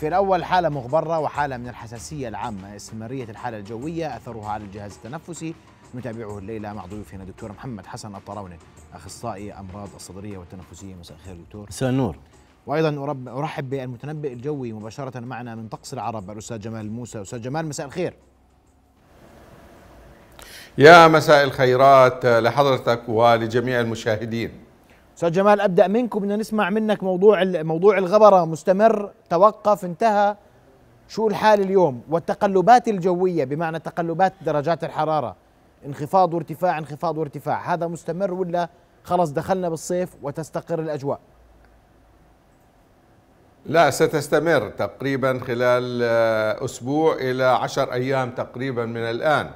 في الأول حالة مغبرة وحالة من الحساسية العامة استمرارية الحالة الجوية أثرها على الجهاز التنفسي نتابعه الليلة مع ضيوفنا دكتور محمد حسن الطراوني أخصائي أمراض الصدرية والتنفسية مساء الخير دكتور مساء النور وايضا ارحب بالمتنبئ الجوي مباشره معنا من طقس العرب الاستاذ جمال موسى استاذ جمال مساء الخير يا مساء الخيرات لحضرتك ولجميع المشاهدين استاذ جمال ابدا منك وبدنا نسمع منك موضوع موضوع الغبره مستمر توقف انتهى شو الحال اليوم والتقلبات الجويه بمعنى تقلبات درجات الحراره انخفاض وارتفاع انخفاض وارتفاع هذا مستمر ولا خلص دخلنا بالصيف وتستقر الاجواء لا ستستمر تقريبا خلال آه، اسبوع الى عشر ايام تقريبا من الان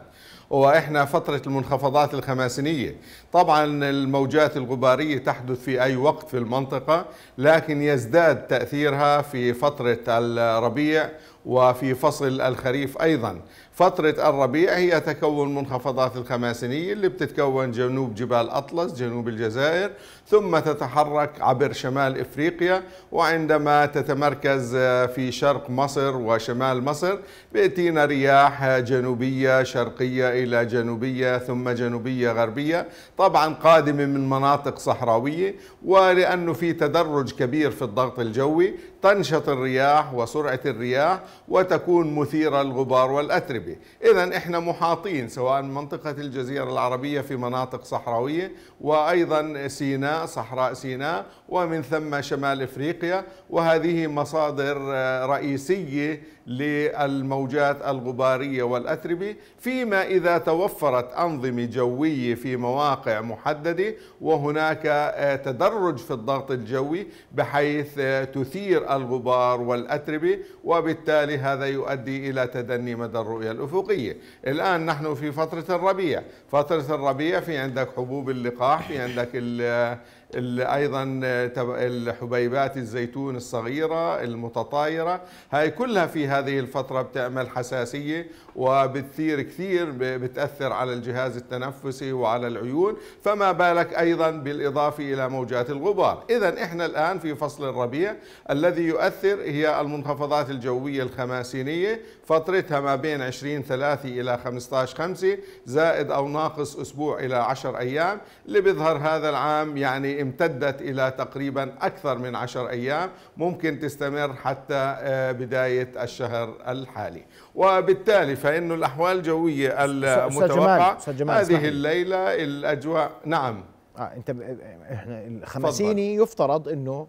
واحنا فتره المنخفضات الخماسينيه طبعا الموجات الغباريه تحدث في اي وقت في المنطقه لكن يزداد تاثيرها في فتره الربيع وفي فصل الخريف أيضا فترة الربيع هي تكون منخفضات الخماسينية اللي بتتكون جنوب جبال أطلس جنوب الجزائر ثم تتحرك عبر شمال إفريقيا وعندما تتمركز في شرق مصر وشمال مصر بيأتينا رياح جنوبية شرقية إلى جنوبية ثم جنوبية غربية طبعا قادمة من مناطق صحراوية ولأنه في تدرج كبير في الضغط الجوي تنشط الرياح وسرعة الرياح وتكون مثيرة الغبار والأتربة إذا إحنا محاطين سواء منطقة الجزيرة العربية في مناطق صحراوية وأيضا سيناء صحراء سيناء ومن ثم شمال إفريقيا وهذه مصادر آه، رئيسية للموجات الغبارية والأتربة فيما إذا توفرت أنظمة جوية في مواقع محددة وهناك آه، تدرج في الضغط الجوي بحيث آه، تثير الغبار والأتربة وبالتالي هذا يؤدي إلى تدني مدى الرؤية الأفقية الآن نحن في فترة الربيع فترة الربيع في عندك حبوب اللقاح في عندك آه، ايضا آه، الحبيبات الزيتون الصغيره المتطايره هاي كلها في هذه الفتره بتعمل حساسيه وبتثير كثير بتاثر على الجهاز التنفسي وعلى العيون فما بالك ايضا بالاضافه الى موجات الغبار اذا احنا الان في فصل الربيع الذي يؤثر هي المنخفضات الجويه الخماسينيه فترتها ما بين 20 3 الى 15 5 زائد او ناقص اسبوع الى 10 ايام اللي بيظهر هذا العام يعني امتدت إلى تقريبا أكثر من عشر أيام ممكن تستمر حتى آه، بداية الشهر الحالي وبالتالي فإن الأحوال الجوية المتوقعة هذه الليلة الأجواء نعم آه انت ب... آه، احنا الخمسيني يفترض انه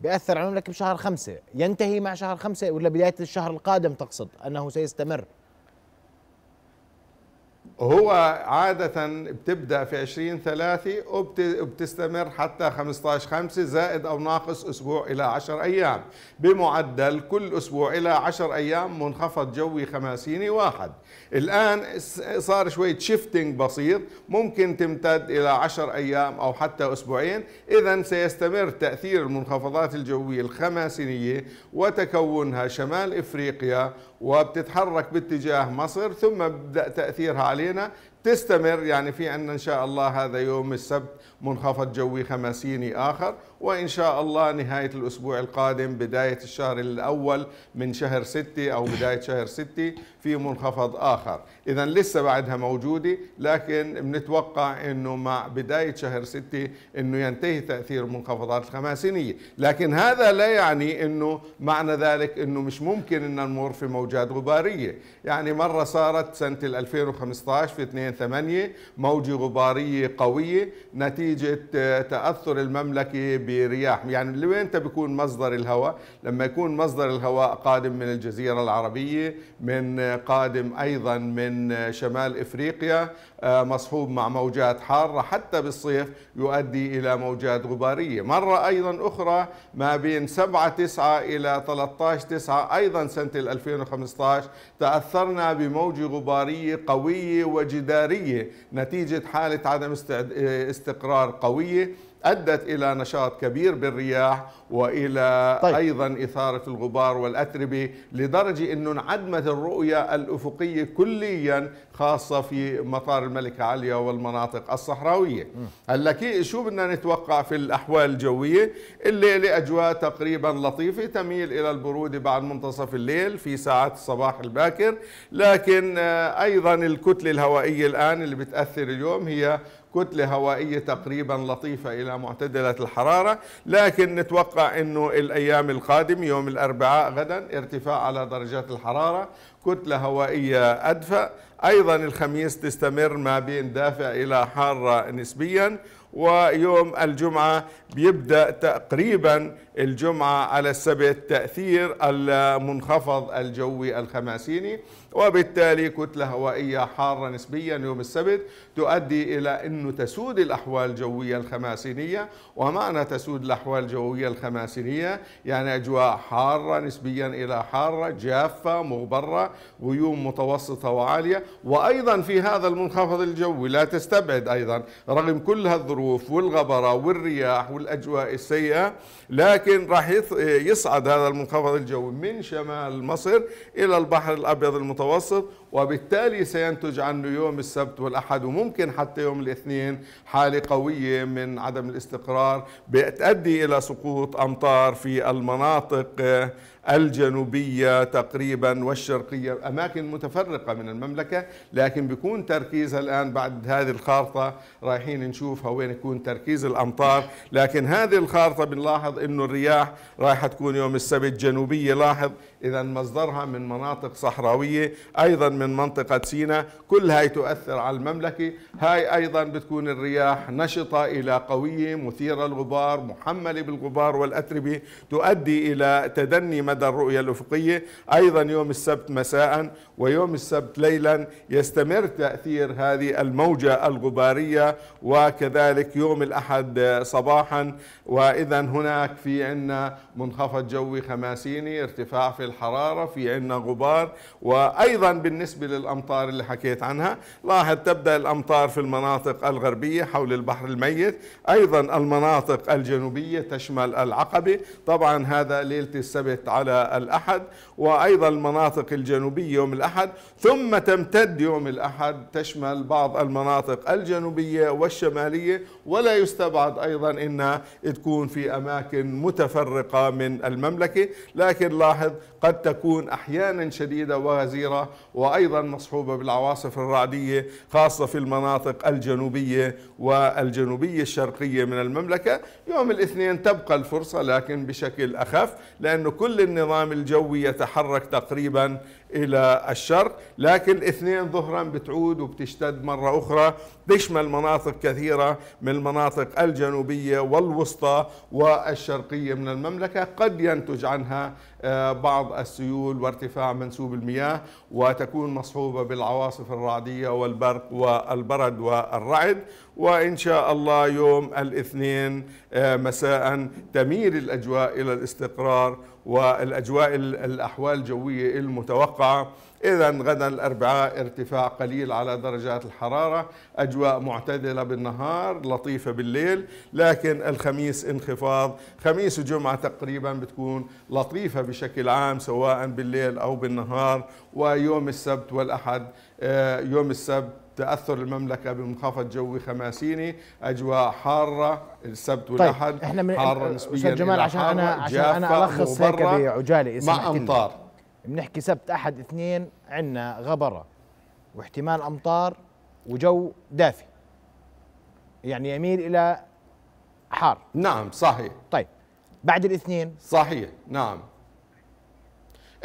بياثر على المملكه بشهر خمسة ينتهي مع شهر خمسة ولا بدايه الشهر القادم تقصد انه سيستمر هو عادة بتبدأ في 20 3 وبتستمر حتى 15 5 زائد أو ناقص أسبوع إلى 10 أيام بمعدل كل أسبوع إلى 10 أيام منخفض جوي خماسيني واحد الآن صار شوية شيفتنج بسيط ممكن تمتد إلى 10 أيام أو حتى أسبوعين إذا سيستمر تأثير المنخفضات الجوية الخماسينية وتكونها شمال إفريقيا وبتتحرك باتجاه مصر ثم بدأ تأثيرها علينا تستمر يعني في ان إن شاء الله هذا يوم السبت منخفض جوي خماسيني آخر وإن شاء الله نهاية الأسبوع القادم بداية الشهر الأول من شهر ستة أو بداية شهر ستة في منخفض آخر إذا لسه بعدها موجودة لكن بنتوقع أنه مع بداية شهر ستة أنه ينتهي تأثير المنخفضات الخماسينية لكن هذا لا يعني أنه معنى ذلك أنه مش ممكن أن نمر في موجات غبارية يعني مرة صارت سنة 2015 في 2-8 موجة غبارية قوية نتيجة آه، تأثر المملكة برياح يعني لوين بيكون مصدر الهواء لما يكون مصدر الهواء قادم من الجزيرة العربية من آه، قادم أيضا من شمال إفريقيا آه، مصحوب مع موجات حارة حتى بالصيف يؤدي إلى موجات غبارية مرة أيضا أخرى ما بين 7 9 إلى 13 9 أيضا سنة 2015 تأثرنا بموجة غبارية قوية وجدارية نتيجة حالة عدم آه، استقرار قوية أدت إلى نشاط كبير بالرياح والى طيب. ايضا اثاره الغبار والاتربه لدرجه انه انعدمت الرؤيه الافقيه كليا خاصه في مطار الملكه عليا والمناطق الصحراويه هلا شو بدنا نتوقع في الاحوال الجويه الليله اجواء تقريبا لطيفه تميل الى البروده بعد منتصف الليل في ساعات الصباح الباكر لكن آه، ايضا الكتله الهوائيه الان اللي بتاثر اليوم هي كتله هوائيه تقريبا لطيفه الى معتدله الحراره لكن نتوقع أنه الأيام القادمة يوم الأربعاء غدا ارتفاع على درجات الحرارة كتلة هوائية أدفأ أيضا الخميس تستمر ما بين دافئ إلى حارة نسبيا ويوم الجمعة بيبدأ تقريبا الجمعة على السبت تأثير المنخفض الجوي الخماسيني وبالتالي كتلة هوائية حارة نسبيا يوم السبت تؤدي إلى أنه تسود الأحوال الجوية الخماسينية ومعنى تسود الأحوال الجوية الخماسينية يعني أجواء حارة نسبيا إلى حارة جافة مغبرة غيوم متوسطة وعالية وأيضا في هذا المنخفض الجوي لا تستبعد أيضا رغم كل هالظروف والغبرة والرياح والأجواء السيئة لكن لكن راح يصعد هذا المنخفض الجوي من شمال مصر إلى البحر الأبيض المتوسط وبالتالي سينتج عنه يوم السبت والأحد وممكن حتى يوم الاثنين حالة قوية من عدم الاستقرار بتؤدي إلى سقوط أمطار في المناطق الجنوبية تقريبا والشرقية أماكن متفرقة من المملكة لكن بيكون تركيزها الآن بعد هذه الخارطة رايحين نشوفها وين يكون تركيز الأمطار لكن هذه الخارطة بنلاحظ أنه الرياح رايحة تكون يوم السبت جنوبية لاحظ إذا مصدرها من مناطق صحراوية أيضا من منطقة سيناء كل هاي تؤثر على المملكة هاي أيضا بتكون الرياح نشطة إلى قوية مثيرة الغبار محملة بالغبار والأتربة تؤدي إلى تدني مدى الرؤية الأفقية أيضا يوم السبت مساء ويوم السبت ليلا يستمر تأثير هذه الموجة الغبارية وكذلك يوم الأحد صباحا وإذا هناك في عنا منخفض جوي خماسيني ارتفاع في الحرارة في عنا غبار وأيضا بالنسبة للأمطار اللي حكيت عنها لاحظ تبدأ الأمطار في المناطق الغربية حول البحر الميت أيضا المناطق الجنوبية تشمل العقبة طبعا هذا ليلة السبت على الأحد وأيضا المناطق الجنوبية يوم الأحد الأحد ثم تمتد يوم الأحد تشمل بعض المناطق الجنوبية والشمالية ولا يستبعد أيضا أنها تكون في أماكن متفرقة من المملكة لكن لاحظ قد تكون أحيانا شديدة وغزيرة وأيضا مصحوبة بالعواصف الرعدية خاصة في المناطق الجنوبية والجنوبية الشرقية من المملكة يوم الاثنين تبقى الفرصة لكن بشكل أخف لأن كل النظام الجوي يتحرك تقريبا الى الشرق لكن اثنين ظهرا بتعود وبتشتد مره اخرى تشمل مناطق كثيره من المناطق الجنوبيه والوسطى والشرقيه من المملكه قد ينتج عنها آه، بعض السيول وارتفاع منسوب المياه وتكون مصحوبة بالعواصف الرعدية والبرق والبرد والرعد وإن شاء الله يوم الاثنين آه، مساء تميل الأجواء إلى الاستقرار والأجواء الأحوال الجوية المتوقعة إذا غدا الأربعاء ارتفاع قليل على درجات الحرارة أجواء معتدلة بالنهار لطيفة بالليل لكن الخميس انخفاض خميس وجمعة تقريبا بتكون لطيفة بشكل عام سواء بالليل أو بالنهار ويوم السبت والأحد آه، يوم السبت تاثر المملكه بمنخفض جوي خماسيني اجواء حاره السبت طيب، والاحد طيب احنا من حاره نسبيا جمال عشان انا عشان انا الخص هيك بعجاله مع امطار بنحكي سبت احد اثنين عندنا غبره واحتمال امطار وجو دافي يعني يميل الى حار نعم صحيح طيب بعد الاثنين صحيح نعم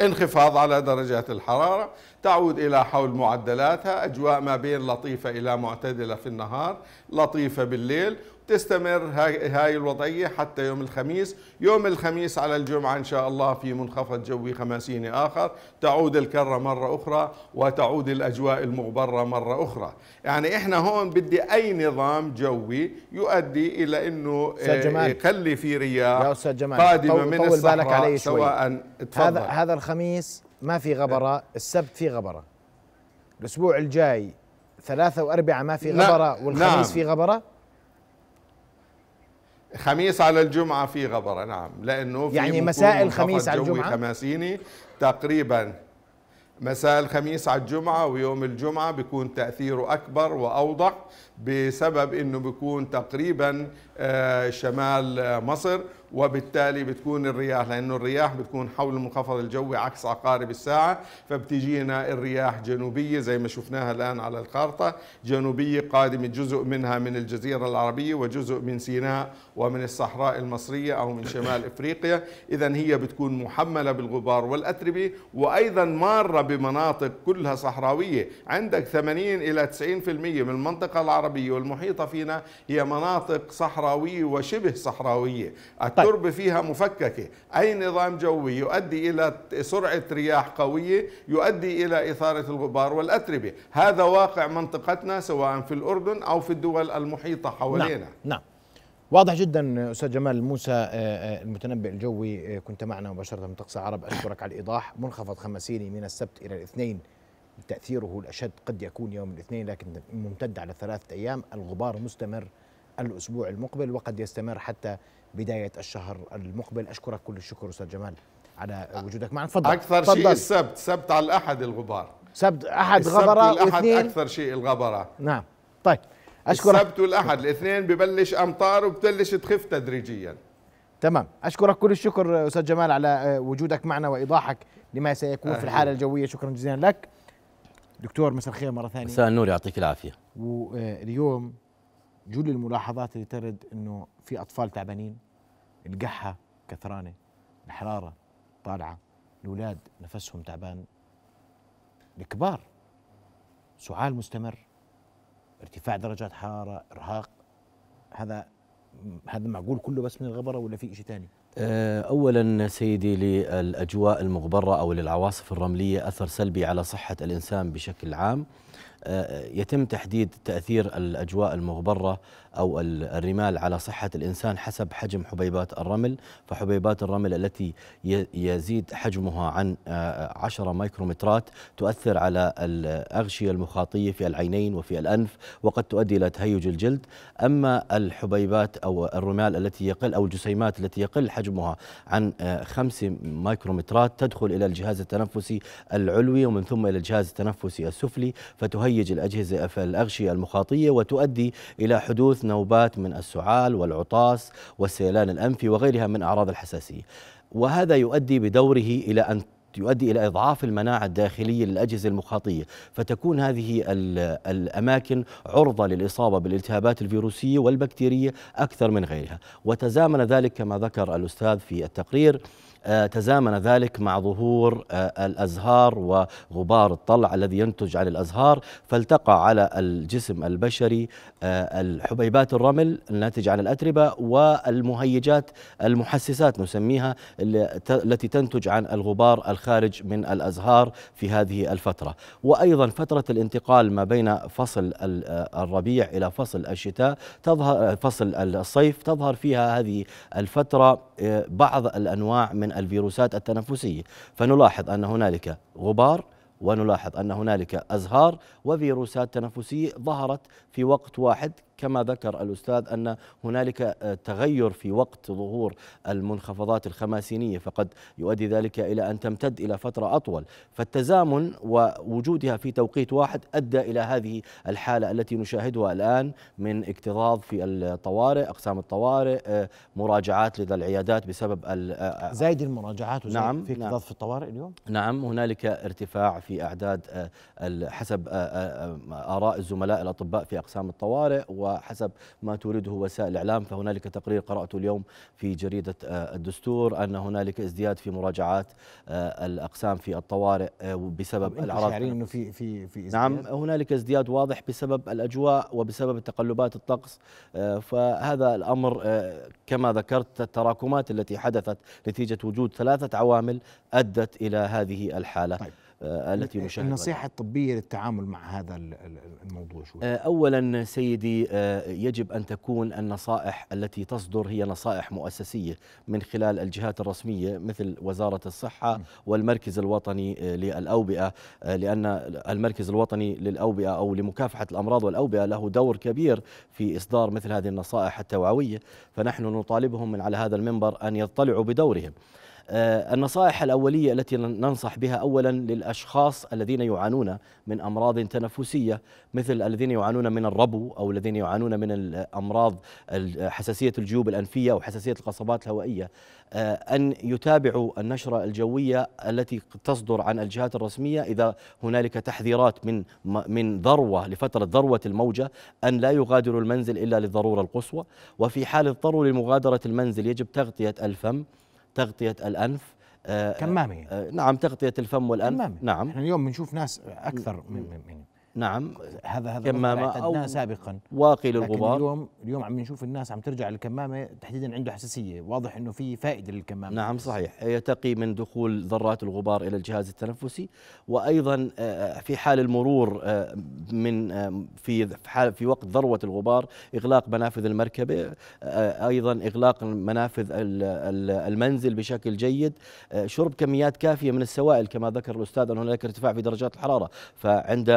انخفاض على درجات الحرارة تعود إلى حول معدلاتها أجواء ما بين لطيفة إلى معتدلة في النهار لطيفة بالليل تستمر هاي الوضعية حتى يوم الخميس يوم الخميس على الجمعة إن شاء الله في منخفض جوي خماسيني آخر تعود الكرة مرة أخرى وتعود الأجواء المغبرة مرة أخرى يعني إحنا هون بدي أي نظام جوي يؤدي إلى أنه آه، يخلي في رياح يا أستاذ جمال قادمة طول من طول بالك علي سواء تفضل. هذا, هذا الخميس ما في غبرة إيه. السبت في غبرة الأسبوع الجاي ثلاثة وأربعة ما في غبرة والخميس نعم. في غبرة خميس على الجمعة في غبرة نعم لأنه في يعني مساء الخميس على الجمعة خماسيني تقريبا مساء الخميس على الجمعة ويوم الجمعة بيكون تأثيره أكبر وأوضح بسبب انه بيكون تقريبا آه، شمال آه، مصر وبالتالي بتكون الرياح لانه الرياح بتكون حول المنخفض الجوي عكس عقارب الساعه فبتجينا الرياح جنوبيه زي ما شفناها الان على الخارطه جنوبيه قادمه جزء منها من الجزيره العربيه وجزء من سيناء ومن الصحراء المصريه او من شمال افريقيا اذا هي بتكون محمله بالغبار والاتربه وايضا ماره بمناطق كلها صحراويه عندك 80 الى 90% من المنطقه العربيه العربية والمحيطة فينا هي مناطق صحراوية وشبه صحراوية التربة طيب. فيها مفككة أي نظام جوي يؤدي إلى سرعة رياح قوية يؤدي إلى إثارة الغبار والأتربة هذا واقع منطقتنا سواء في الأردن أو في الدول المحيطة حوالينا نعم, نعم. واضح جدا استاذ جمال موسى آه، آه، المتنبئ الجوي آه، كنت معنا مباشره من طقس العرب اشكرك على الايضاح منخفض خمسيني من السبت الى الاثنين تأثيره الأشد قد يكون يوم الاثنين لكن ممتد على ثلاثة أيام الغبار مستمر الأسبوع المقبل وقد يستمر حتى بداية الشهر المقبل أشكرك كل الشكر أستاذ جمال على وجودك معنا تفضل أكثر فضل. شيء السبت سبت على الأحد الغبار سبت أحد غبرة الأحد أكثر شيء الغبرة نعم طيب أشكرك السبت والأحد الاثنين ببلش أمطار وبتلش تخف تدريجياً تمام اشكرك كل الشكر استاذ جمال على وجودك معنا وايضاحك لما سيكون في الحاله الجويه شكرا جزيلا لك دكتور مساء الخير مره ثانيه مساء النور يعطيك العافيه واليوم جل الملاحظات اللي ترد انه في اطفال تعبانين القحه كثرانه الحراره طالعه الاولاد نفسهم تعبان الكبار سعال مستمر ارتفاع درجات حراره ارهاق هذا هذا معقول كله بس من الغبره ولا في شيء ثاني آه، أولا سيدي للأجواء المغبرة أو للعواصف الرملية أثر سلبي على صحة الإنسان بشكل عام يتم تحديد تأثير الأجواء المغبرة أو الرمال على صحة الإنسان حسب حجم حبيبات الرمل فحبيبات الرمل التي يزيد حجمها عن 10 آه، آه، ميكرومترات تؤثر على الأغشية المخاطية في العينين وفي الأنف وقد تؤدي إلى تهيج الجلد أما الحبيبات أو الرمال التي يقل أو الجسيمات التي يقل حجمها عن 5 آه، ميكرومترات تدخل إلى الجهاز التنفسي العلوي ومن ثم إلى الجهاز التنفسي السفلي فتهيج تهيج الأجهزة الأغشية المخاطية وتؤدي إلى حدوث نوبات من السعال والعطاس والسيلان الأنفي وغيرها من أعراض الحساسية وهذا يؤدي بدوره إلى أن يؤدي الى اضعاف المناعه الداخليه للاجهزه المخاطيه، فتكون هذه الاماكن عرضه للاصابه بالالتهابات الفيروسيه والبكتيريه اكثر من غيرها، وتزامن ذلك كما ذكر الاستاذ في التقرير آه، تزامن ذلك مع ظهور آه، الأزهار وغبار الطلع الذي ينتج عن الأزهار فالتقى على الجسم البشري آه، الحبيبات الرمل الناتج عن الأتربة والمهيجات المحسسات نسميها التي تنتج عن الغبار الخارج من الأزهار في هذه الفترة وأيضا فترة الانتقال ما بين فصل الربيع إلى فصل الشتاء تظهر فصل الصيف تظهر فيها هذه الفترة بعض الأنواع من من الفيروسات التنفسية فنلاحظ أن هنالك غبار ونلاحظ أن هنالك أزهار وفيروسات تنفسية ظهرت في وقت واحد كما ذكر الأستاذ أن هنالك آه، تغير في وقت ظهور المنخفضات الخماسينية فقد يؤدي ذلك إلى أن تمتد إلى فترة أطول فالتزامن ووجودها في توقيت واحد أدى إلى هذه الحالة التي نشاهدها الآن من اكتظاظ في الطوارئ أقسام الطوارئ آه، مراجعات لدى العيادات بسبب آه، زايد المراجعات وزايد نعم في اكتظاظ نعم في الطوارئ اليوم نعم هنالك ارتفاع في أعداد حسب آراء الزملاء الأطباء في أقسام الطوارئ و وحسب ما تريده وسائل الإعلام فهنالك تقرير قرأته اليوم في جريدة آه، الدستور أن هنالك ازدياد في مراجعات آه، الأقسام في الطوارئ آه، بسبب العراض أنه في في في ازدياد؟ نعم هنالك ازدياد واضح بسبب الأجواء وبسبب تقلبات الطقس فهذا الأمر كما ذكرت التراكمات التي حدثت نتيجة وجود ثلاثة عوامل أدت إلى هذه الحالة طيب. آه، التي نشاهدها النصيحة الطبية للتعامل مع هذا الموضوع شو آه، أولا سيدي آه، يجب أن تكون النصائح التي تصدر هي نصائح مؤسسية من خلال الجهات الرسمية مثل وزارة الصحة والمركز الوطني للأوبئة لأن المركز الوطني للأوبئة أو لمكافحة الأمراض والأوبئة له دور كبير في إصدار مثل هذه النصائح التوعوية فنحن نطالبهم من على هذا المنبر أن يطلعوا بدورهم آه، النصائح الأولية التي ننصح بها أولا للأشخاص الذين يعانون من أمراض تنفسية مثل الذين يعانون من الربو أو الذين يعانون من الأمراض حساسية الجيوب الأنفية أو حساسية القصبات الهوائية آه، أن يتابعوا النشرة الجوية التي تصدر عن الجهات الرسمية إذا هنالك تحذيرات من من ذروة لفترة ذروة الموجة أن لا يغادروا المنزل إلا للضرورة القصوى وفي حال اضطروا لمغادرة المنزل يجب تغطية الفم تغطيه الانف آه، كمامه آه، نعم تغطيه الفم والانف كمامة. نعم احنا اليوم بنشوف ناس اكثر من, من, من نعم هذا هذا كمامة أو سابقا واقي للغبار اليوم اليوم عم نشوف الناس عم ترجع للكمامة تحديدا عنده حساسية واضح انه في فائدة للكمامة نعم صحيح يتقي من دخول ذرات الغبار الى الجهاز التنفسي وايضا آه، آه، في حال المرور آه، من في حال في وقت ذروة الغبار اغلاق منافذ المركبة ايضا اغلاق منافذ المنزل بشكل جيد شرب كميات كافية من السوائل كما ذكر الاستاذ ان هناك ارتفاع في درجات الحرارة فعند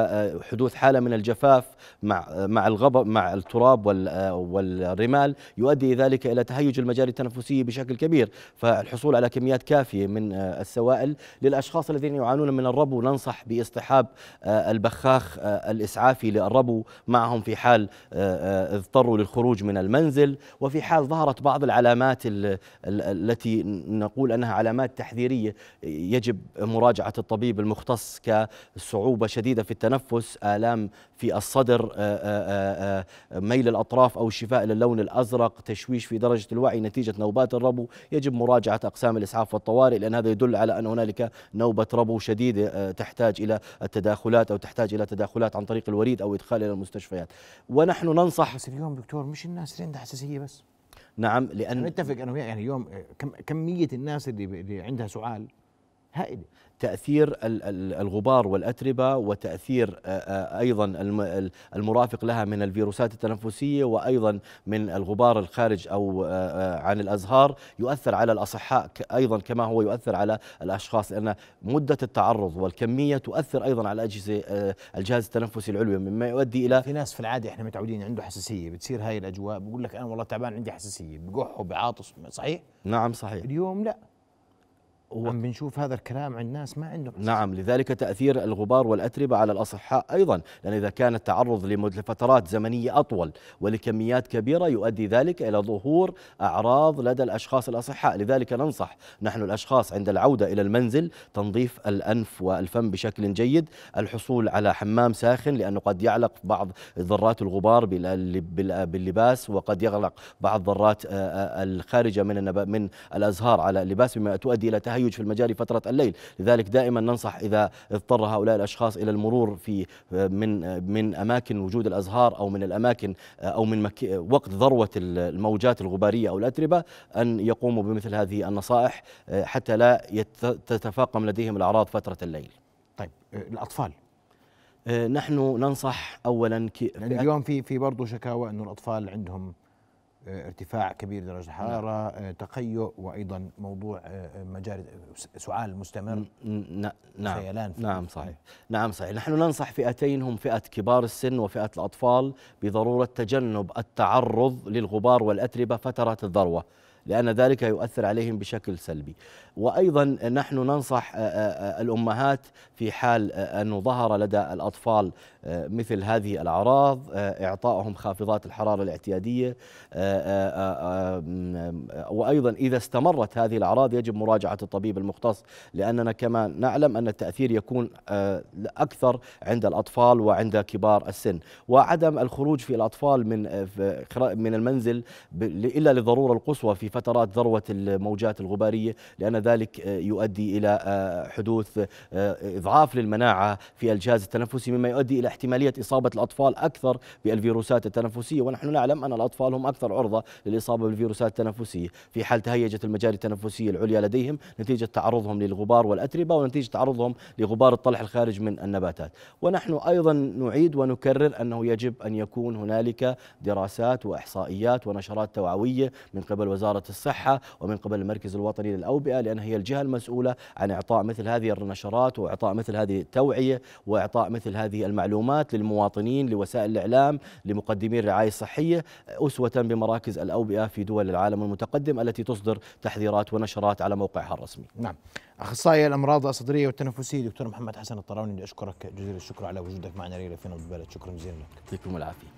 حدوث حاله من الجفاف مع مع الغبر مع التراب والرمال يؤدي ذلك الى تهيج المجاري التنفسيه بشكل كبير فالحصول على كميات كافيه من آه، السوائل للاشخاص الذين يعانون من الربو ننصح باصطحاب آه، البخاخ آه، الاسعافي للربو معهم في حال اضطروا للخروج من المنزل وفي حال ظهرت بعض العلامات التي نقول انها علامات تحذيريه يجب مراجعه الطبيب المختص كصعوبه شديده في التنفس آلام في الصدر آه، آه، آه، ميل الأطراف أو الشفاء إلى اللون الأزرق تشويش في درجة الوعي نتيجة نوبات الربو يجب مراجعة أقسام الإسعاف والطوارئ لأن هذا يدل على أن هنالك نوبة ربو شديدة تحتاج إلى التداخلات أو تحتاج إلى تداخلات عن طريق الوريد أو إدخال إلى المستشفيات ونحن ننصح بس اليوم دكتور مش الناس اللي عندها حساسية بس نعم لأن نتفق أنا وياك يعني اليوم كمية الناس اللي عندها سعال هائله تاثير الغبار والاتربه وتاثير ايضا المرافق لها من الفيروسات التنفسيه وايضا من الغبار الخارج او عن الازهار يؤثر على الاصحاء ايضا كما هو يؤثر على الاشخاص لان مده التعرض والكميه تؤثر ايضا على الاجهزه الجهاز التنفسي العلوي مما يؤدي الى في ناس في العاده احنا متعودين عنده حساسيه بتصير هاي الاجواء بقول لك انا والله تعبان عندي حساسيه بقح وبعاطس صحيح؟ نعم صحيح اليوم لا وعم بنشوف هذا الكلام عند ناس ما عندهم نعم لذلك تأثير الغبار والأتربة على الأصحاء أيضا لأن إذا كان التعرض لفترات زمنية أطول ولكميات كبيرة يؤدي ذلك إلى ظهور أعراض لدى الأشخاص الأصحاء لذلك ننصح نحن الأشخاص عند العودة إلى المنزل تنظيف الأنف والفم بشكل جيد الحصول على حمام ساخن لأنه قد يعلق بعض ذرات الغبار باللباس وقد يغلق بعض ذرات الخارجة من من الأزهار على اللباس بما تؤدي إلى تهيئ التحيج في المجاري فترة الليل لذلك دائما ننصح إذا اضطر هؤلاء الأشخاص إلى المرور في من من أماكن وجود الأزهار أو من الأماكن أو من وقت ذروة الموجات الغبارية أو الأتربة أن يقوموا بمثل هذه النصائح حتى لا تتفاقم لديهم الأعراض فترة الليل طيب الأطفال نحن ننصح اولا كي اليوم في في برضه شكاوى انه الاطفال عندهم آه، ارتفاع كبير درجة نعم. الحرارة آه، تقيؤ وأيضا موضوع آه، مجال سعال مستمر نعم سيلان نعم صحيح نعم صحيح نحن ننصح فئتين هم فئة كبار السن وفئة الأطفال بضرورة تجنب التعرض للغبار والأتربة فترة الذروة لأن ذلك يؤثر عليهم بشكل سلبي وايضا نحن ننصح آه، آه، آه، الامهات في حال انه ظهر لدى الاطفال مثل هذه الاعراض اعطائهم خافضات الحراره الاعتياديه وايضا اذا استمرت هذه الاعراض يجب مراجعه الطبيب المختص لاننا كما نعلم ان التاثير يكون اكثر عند الاطفال وعند كبار السن وعدم الخروج في الاطفال من من المنزل الا للضروره القصوى في فترات ذروه الموجات الغباريه لان ذلك آه، يؤدي إلى آه، حدوث آه، إضعاف للمناعة في الجهاز التنفسي مما يؤدي إلى احتمالية إصابة الأطفال أكثر بالفيروسات التنفسية ونحن نعلم أن الأطفال هم أكثر عرضة للإصابة بالفيروسات التنفسية في حال تهيجت المجاري التنفسية العليا لديهم نتيجة تعرضهم للغبار والأتربة ونتيجة تعرضهم لغبار الطلح الخارج من النباتات ونحن أيضا نعيد ونكرر أنه يجب أن يكون هنالك دراسات وإحصائيات ونشرات توعوية من قبل وزارة الصحة ومن قبل المركز الوطني للأوبئة لأن هي الجهة المسؤولة عن إعطاء مثل هذه النشرات وإعطاء مثل هذه التوعية وإعطاء مثل هذه المعلومات للمواطنين لوسائل الإعلام لمقدمي الرعاية الصحية أسوة بمراكز الأوبئة في دول العالم المتقدم التي تصدر تحذيرات ونشرات على موقعها الرسمي نعم أخصائي الأمراض الصدرية والتنفسية دكتور محمد حسن الطراوني أشكرك جزيل الشكر على وجودك معنا ليلة في نبض بلد شكرا جزيلا لك يعطيكم العافية